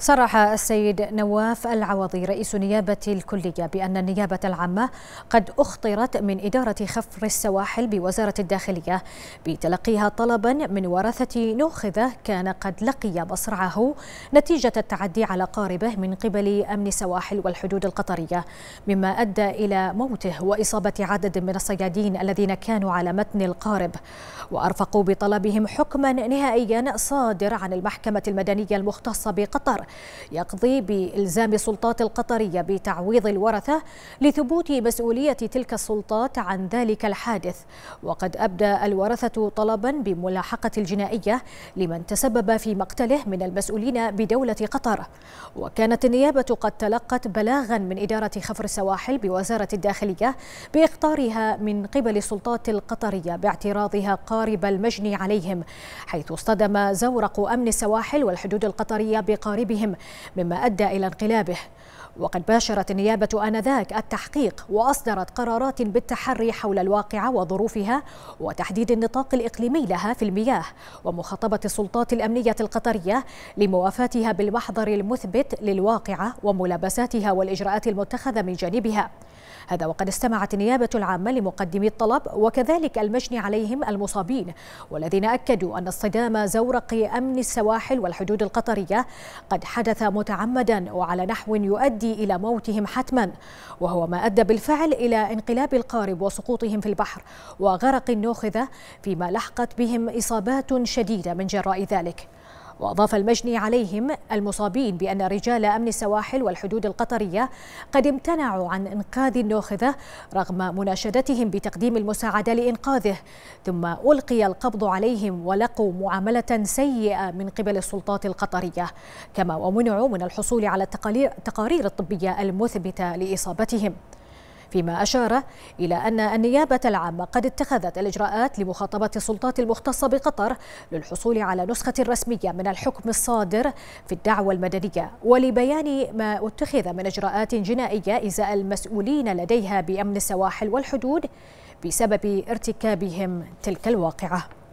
صرح السيد نواف العوضي رئيس نيابة الكلية بأن النيابة العامة قد أخطرت من إدارة خفر السواحل بوزارة الداخلية بتلقيها طلبا من ورثة نوخذة كان قد لقي مصرعه نتيجة التعدي على قاربه من قبل أمن السواحل والحدود القطرية مما أدى إلى موته وإصابة عدد من الصيادين الذين كانوا على متن القارب وأرفقوا بطلبهم حكما نهائيا صادر عن المحكمة المدنية المختصة بقطر يقضي بإلزام السلطات القطرية بتعويض الورثة لثبوت مسؤولية تلك السلطات عن ذلك الحادث وقد أبدى الورثة طلبا بملاحقة الجنائية لمن تسبب في مقتله من المسؤولين بدولة قطر وكانت النيابة قد تلقت بلاغا من إدارة خفر السواحل بوزارة الداخلية بإخطارها من قبل السلطات القطرية باعتراضها قارب المجني عليهم حيث اصطدم زورق أمن السواحل والحدود القطرية بقاربه بهم مما أدى إلى انقلابه وقد باشرت النيابة آنذاك التحقيق وأصدرت قرارات بالتحري حول الواقعة وظروفها وتحديد النطاق الإقليمي لها في المياه ومخاطبة السلطات الأمنية القطرية لموافاتها بالمحضر المثبت للواقعة وملابساتها والإجراءات المتخذة من جانبها هذا وقد استمعت النيابة العامة لمقدمي الطلب وكذلك المجني عليهم المصابين والذين أكدوا أن اصطدام زورق أمن السواحل والحدود القطرية قد حدث متعمدا وعلى نحو يؤدي إلى موتهم حتما وهو ما أدى بالفعل إلى انقلاب القارب وسقوطهم في البحر وغرق النوخذة فيما لحقت بهم إصابات شديدة من جراء ذلك وأضاف المجني عليهم المصابين بأن رجال أمن السواحل والحدود القطرية قد امتنعوا عن إنقاذ النوخذة رغم مناشدتهم بتقديم المساعدة لإنقاذه ثم ألقي القبض عليهم ولقوا معاملة سيئة من قبل السلطات القطرية كما ومنعوا من الحصول على التقارير الطبية المثبتة لإصابتهم فيما أشار إلى أن النيابة العامة قد اتخذت الإجراءات لمخاطبة السلطات المختصة بقطر للحصول على نسخة رسمية من الحكم الصادر في الدعوة المدنية ولبيان ما اتخذ من إجراءات جنائية إزاء المسؤولين لديها بأمن السواحل والحدود بسبب ارتكابهم تلك الواقعه